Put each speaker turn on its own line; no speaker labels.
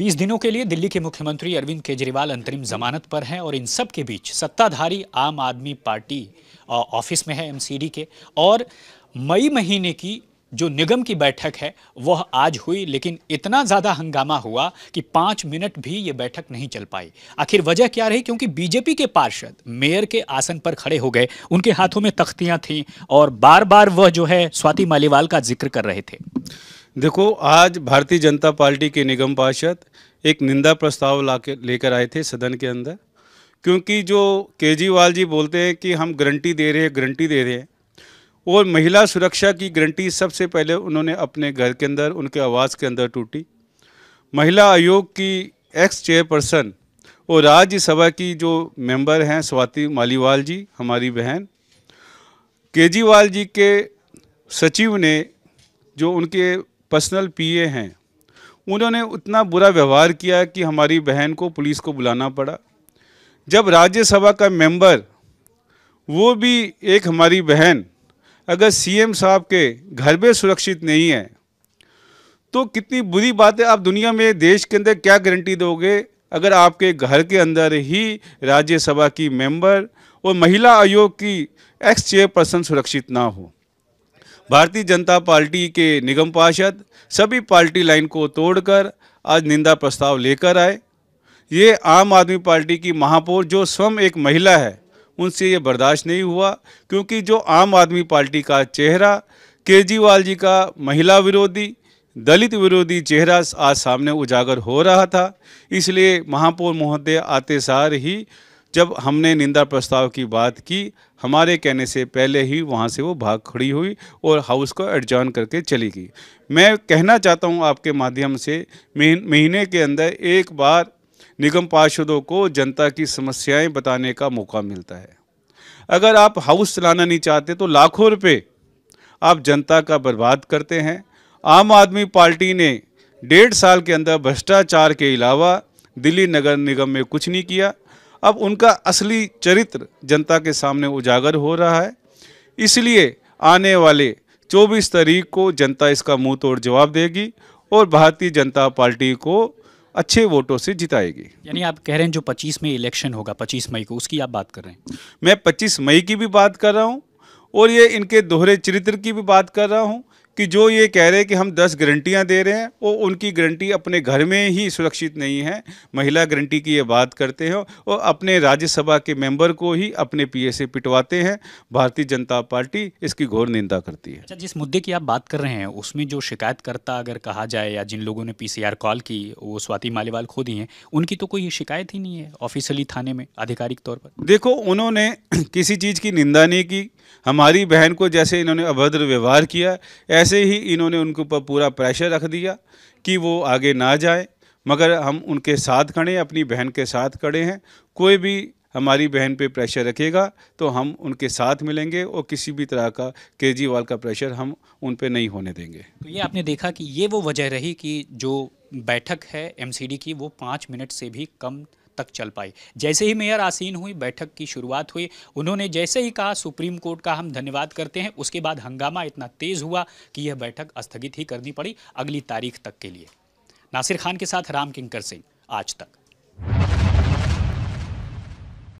20 दिनों के लिए दिल्ली के मुख्यमंत्री अरविंद केजरीवाल अंतरिम जमानत पर हैं और इन सब के बीच सत्ताधारी आम आदमी पार्टी ऑफिस में है एमसीडी के और मई महीने की जो निगम की बैठक है वह आज हुई लेकिन इतना ज़्यादा हंगामा हुआ कि पाँच मिनट भी ये बैठक नहीं चल पाई आखिर वजह क्या रही क्योंकि बीजेपी के पार्षद मेयर के आसन पर खड़े हो गए उनके हाथों में तख्तियां थीं और बार बार वह जो है स्वाति
मालीवाल का जिक्र कर रहे थे देखो आज भारतीय जनता पार्टी के निगम पार्षद एक निंदा प्रस्ताव ला लेकर आए थे सदन के अंदर क्योंकि जो केजरीवाल जी बोलते हैं कि हम गारंटी दे रहे हैं गारंटी दे रहे हैं और महिला सुरक्षा की गारंटी सबसे पहले उन्होंने अपने घर के अंदर उनके आवास के अंदर टूटी महिला आयोग की एक्स चेयरपर्सन और राज्यसभा की जो मेंबर हैं स्वाति मालीवाल जी हमारी बहन केजरीवाल जी के सचिव ने जो उनके पर्सनल पीए हैं उन्होंने उतना बुरा व्यवहार किया कि हमारी बहन को पुलिस को बुलाना पड़ा जब राज्यसभा का मेंबर वो भी एक हमारी बहन अगर सीएम साहब के घर में सुरक्षित नहीं है तो कितनी बुरी बात है आप दुनिया में देश के अंदर क्या गारंटी दोगे अगर आपके घर के अंदर ही राज्यसभा की मेंबर और महिला आयोग की एक्स चेयरपर्सन सुरक्षित ना हो भारतीय जनता पार्टी के निगम पार्षद सभी पार्टी लाइन को तोड़कर आज निंदा प्रस्ताव लेकर आए ये आम आदमी पार्टी की महापौर जो स्वयं एक महिला है उनसे ये बर्दाश्त नहीं हुआ क्योंकि जो आम आदमी पार्टी का चेहरा केजरीवाल जी का महिला विरोधी दलित विरोधी चेहरा आज सामने उजागर हो रहा था इसलिए महापौर महोदय आते सार ही जब हमने निंदा प्रस्ताव की बात की हमारे कहने से पहले ही वहाँ से वो भाग खड़ी हुई और हाउस को एडजॉन करके चली गई मैं कहना चाहता हूँ आपके माध्यम से महीने के अंदर एक बार निगम पार्षदों को जनता की समस्याएं बताने का मौका मिलता है अगर आप हाउस चलाना नहीं चाहते तो लाखों रुपए आप जनता का बर्बाद करते हैं आम आदमी पार्टी ने डेढ़ साल के अंदर भ्रष्टाचार के अलावा दिल्ली नगर निगम में कुछ नहीं किया अब उनका असली चरित्र जनता के सामने उजागर हो रहा है इसलिए आने वाले 24 तारीख को जनता इसका मुंह तोड़ जवाब देगी और भारतीय जनता पार्टी को अच्छे वोटों से जिताएगी यानी आप कह रहे हैं जो 25 में इलेक्शन होगा 25 मई को उसकी आप बात कर रहे हैं मैं 25 मई की भी बात कर रहा हूं और ये इनके दोहरे चरित्र की भी बात कर रहा हूं कि जो ये कह रहे हैं कि हम 10 गारंटियां दे रहे हैं वो उनकी गारंटी अपने घर में ही सुरक्षित नहीं है महिला गारंटी की ये बात करते हैं और अपने राज्यसभा के मेंबर को ही अपने पीए से पिटवाते हैं भारतीय जनता पार्टी इसकी घोर निंदा करती है अच्छा
जिस मुद्दे की आप बात कर रहे हैं उसमें जो शिकायतकर्ता अगर कहा जाए या जिन लोगों ने पी कॉल की वो स्वाति
मालीवाल खो दी हैं उनकी तो कोई शिकायत ही नहीं है ऑफिशियली थाने में आधिकारिक तौर पर देखो उन्होंने किसी चीज़ की निंदा नहीं की हमारी बहन को जैसे इन्होंने अभद्र व्यवहार किया ऐसे ही इन्होंने उनके ऊपर पूरा प्रेशर रख दिया कि वो आगे ना जाए मगर हम उनके साथ खड़े अपनी बहन के साथ खड़े हैं कोई भी हमारी बहन पे प्रेशर रखेगा तो हम उनके साथ मिलेंगे और किसी भी तरह का केजरीवाल का प्रेशर हम उन पर नहीं होने देंगे
तो ये आपने देखा कि ये वो वजह रही कि जो बैठक है एमसीडी की वो पाँच मिनट से भी कम तक चल पाई जैसे ही मेयर आसीन हुई बैठक की शुरुआत हुई उन्होंने जैसे ही कहा सुप्रीम कोर्ट का हम धन्यवाद करते हैं उसके बाद हंगामा इतना तेज़ हुआ कि यह बैठक स्थगित ही करनी पड़ी अगली तारीख तक के लिए नासिर खान के साथ राम किंकर सिंह आज तक